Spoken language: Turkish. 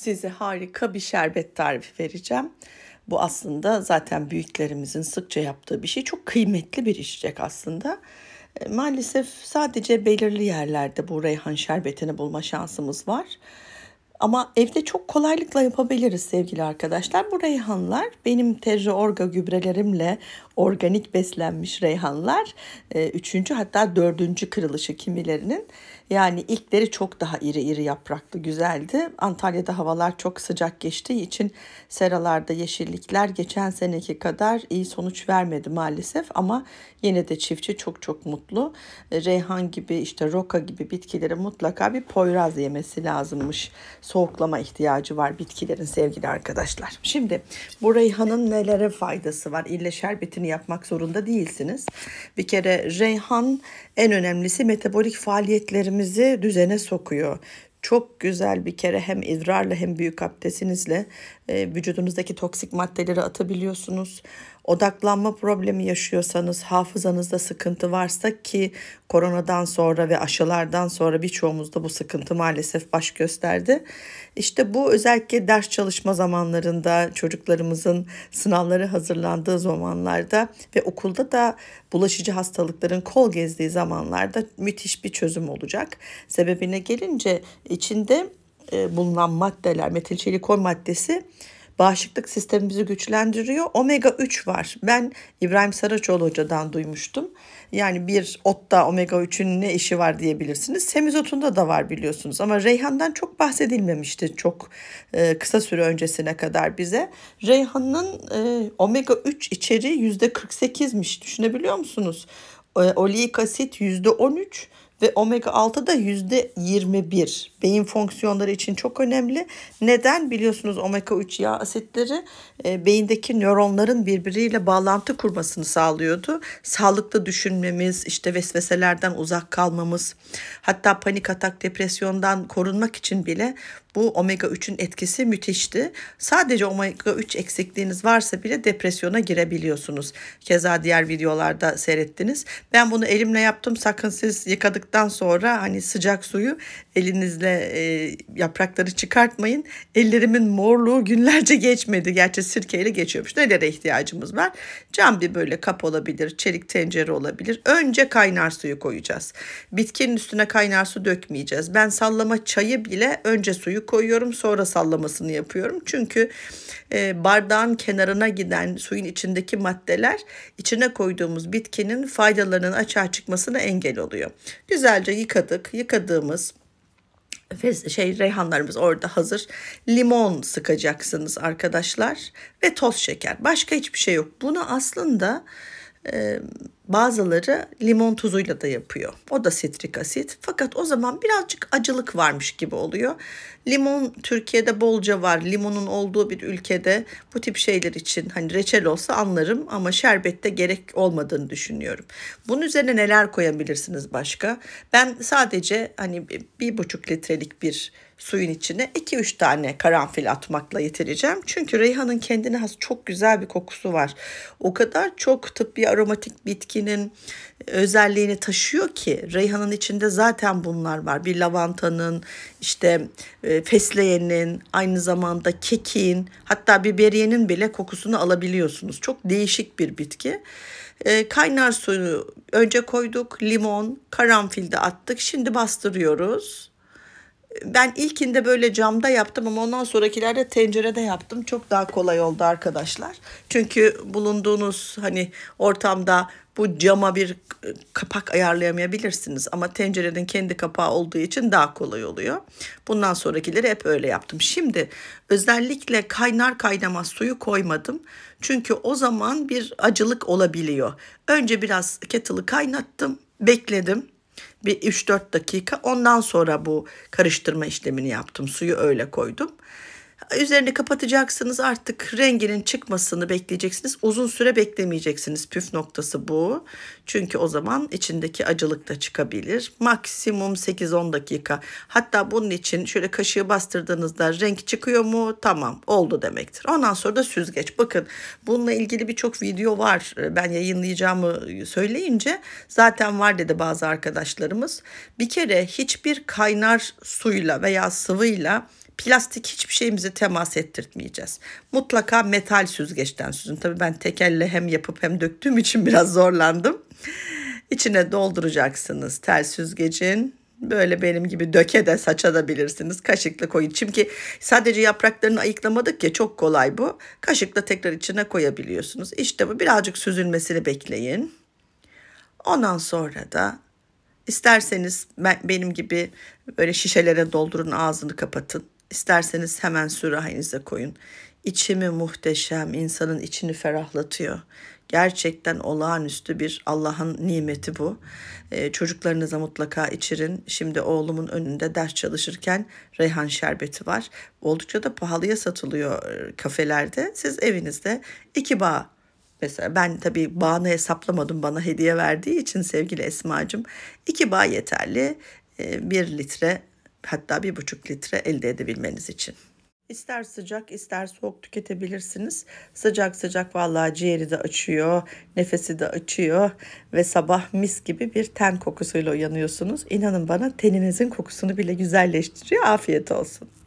size harika bir şerbet tarifi vereceğim. Bu aslında zaten büyüklerimizin sıkça yaptığı bir şey. Çok kıymetli bir içecek aslında. E, maalesef sadece belirli yerlerde bu reyhan şerbetini bulma şansımız var. Ama evde çok kolaylıkla yapabiliriz sevgili arkadaşlar. Bu reyhanlar benim Terra Orga gübrelerimle organik beslenmiş reyhanlar. E, üçüncü hatta dördüncü kırılışı kimilerinin. Yani ilkleri çok daha iri iri yapraklı güzeldi. Antalya'da havalar çok sıcak geçtiği için seralarda yeşillikler geçen seneki kadar iyi sonuç vermedi maalesef ama yine de çiftçi çok çok mutlu. Reyhan gibi işte roka gibi bitkilere mutlaka bir poyraz yemesi lazımmış. Soğuklama ihtiyacı var bitkilerin sevgili arkadaşlar. Şimdi bu reyhanın nelere faydası var? İlle şerbetini yapmak zorunda değilsiniz. Bir kere reyhan en önemlisi metabolik faaliyetlerimiz kendimizi düzene sokuyor. Çok güzel bir kere hem idrarla hem büyük abdestinizle e, vücudunuzdaki toksik maddeleri atabiliyorsunuz. Odaklanma problemi yaşıyorsanız, hafızanızda sıkıntı varsa ki koronadan sonra ve aşılardan sonra birçoğumuzda bu sıkıntı maalesef baş gösterdi. İşte bu özellikle ders çalışma zamanlarında çocuklarımızın sınavları hazırlandığı zamanlarda ve okulda da bulaşıcı hastalıkların kol gezdiği zamanlarda müthiş bir çözüm olacak. Sebebine gelince içinde e, bulunan maddeler, metilçelikol maddesi bağışıklık sistemimizi güçlendiriyor. Omega 3 var. Ben İbrahim Saraçoğlu hocadan duymuştum. Yani bir otta omega 3'ün ne işi var diyebilirsiniz. Semizotunda da var biliyorsunuz ama reyhandan çok bahsedilmemişti çok e, kısa süre öncesine kadar bize. Reyhanın e, omega 3 içeriği %48'miş düşünebiliyor musunuz? E, olik asit %13 ve omega 6 da %21. Beyin fonksiyonları için çok önemli. Neden? Biliyorsunuz omega 3 yağ asitleri e, beyindeki nöronların birbiriyle bağlantı kurmasını sağlıyordu. Sağlıklı düşünmemiz, işte vesveselerden uzak kalmamız, hatta panik atak, depresyondan korunmak için bile bu omega 3'ün etkisi müthişti. Sadece omega 3 eksikliğiniz varsa bile depresyona girebiliyorsunuz. Keza diğer videolarda seyrettiniz. Ben bunu elimle yaptım. Sakın siz yıkadıktan sonra hani sıcak suyu elinizle e, yaprakları çıkartmayın. Ellerimin morluğu günlerce geçmedi. Gerçi sirkeyle geçiyormuş. Nelere ihtiyacımız var? Cam bir böyle kap olabilir, çelik tencere olabilir. Önce kaynar suyu koyacağız. Bitkinin üstüne kaynar su dökmeyeceğiz. Ben sallama çayı bile önce suyu suyu koyuyorum sonra sallamasını yapıyorum. Çünkü e, bardağın kenarına giden suyun içindeki maddeler içine koyduğumuz bitkinin faydalarının açığa çıkmasına engel oluyor. Güzelce yıkadık. Yıkadığımız şey reyhanlarımız orada hazır. Limon sıkacaksınız arkadaşlar ve toz şeker. Başka hiçbir şey yok. Bunu aslında e, Bazıları limon tuzuyla da yapıyor. O da sitrik asit. Fakat o zaman birazcık acılık varmış gibi oluyor. Limon Türkiye'de bolca var. Limonun olduğu bir ülkede bu tip şeyler için hani reçel olsa anlarım ama şerbette gerek olmadığını düşünüyorum. Bunun üzerine neler koyabilirsiniz başka? Ben sadece hani bir buçuk litrelik bir suyun içine 2-3 tane karanfil atmakla yetireceğim. Çünkü reyhanın kendine has çok güzel bir kokusu var. O kadar çok tıbbi aromatik bitki bitkinin özelliğini taşıyor ki reyhanın içinde zaten bunlar var. Bir lavantanın, işte e, fesleğenin, aynı zamanda kekiğin, hatta biberiyenin bile kokusunu alabiliyorsunuz. Çok değişik bir bitki. E, kaynar suyu önce koyduk, limon, karanfil de attık. Şimdi bastırıyoruz ben ilkinde böyle camda yaptım ama ondan sonrakilerde tencerede yaptım. Çok daha kolay oldu arkadaşlar. Çünkü bulunduğunuz hani ortamda bu cama bir kapak ayarlayamayabilirsiniz. Ama tencerenin kendi kapağı olduğu için daha kolay oluyor. Bundan sonrakileri hep öyle yaptım. Şimdi özellikle kaynar kaynamaz suyu koymadım. Çünkü o zaman bir acılık olabiliyor. Önce biraz kettle'ı kaynattım, bekledim bir 3-4 dakika ondan sonra bu karıştırma işlemini yaptım. Suyu öyle koydum. Üzerini kapatacaksınız artık renginin çıkmasını bekleyeceksiniz. Uzun süre beklemeyeceksiniz. Püf noktası bu. Çünkü o zaman içindeki acılık da çıkabilir. Maksimum 8-10 dakika. Hatta bunun için şöyle kaşığı bastırdığınızda renk çıkıyor mu? Tamam oldu demektir. Ondan sonra da süzgeç. Bakın bununla ilgili birçok video var. Ben yayınlayacağımı söyleyince zaten var dedi bazı arkadaşlarımız. Bir kere hiçbir kaynar suyla veya sıvıyla Plastik hiçbir şeyimizi temas ettirtmeyeceğiz. Mutlaka metal süzgeçten süzün. Tabii ben tek hem yapıp hem döktüğüm için biraz zorlandım. İçine dolduracaksınız tel süzgecin böyle benim gibi döke de saça da bilirsiniz. Kaşıkla koyun. Çünkü sadece yapraklarını ayıklamadık ya çok kolay bu. Kaşıkla tekrar içine koyabiliyorsunuz. İşte bu birazcık süzülmesini bekleyin. Ondan sonra da isterseniz ben, benim gibi böyle şişelere doldurun ağzını kapatın. İsterseniz hemen sürahinize koyun. İçimi muhteşem, insanın içini ferahlatıyor. Gerçekten olağanüstü bir Allah'ın nimeti bu. Ee, çocuklarınıza mutlaka içirin. Şimdi oğlumun önünde ders çalışırken reyhan şerbeti var. Oldukça da pahalıya satılıyor e, kafelerde. Siz evinizde iki bağ Mesela ben tabii bağını hesaplamadım bana hediye verdiği için sevgili Esma'cığım. iki bağ yeterli. E, bir litre hatta bir buçuk litre elde edebilmeniz için. İster sıcak ister soğuk tüketebilirsiniz. Sıcak sıcak vallahi ciğeri de açıyor, nefesi de açıyor ve sabah mis gibi bir ten kokusuyla uyanıyorsunuz. İnanın bana teninizin kokusunu bile güzelleştiriyor. Afiyet olsun.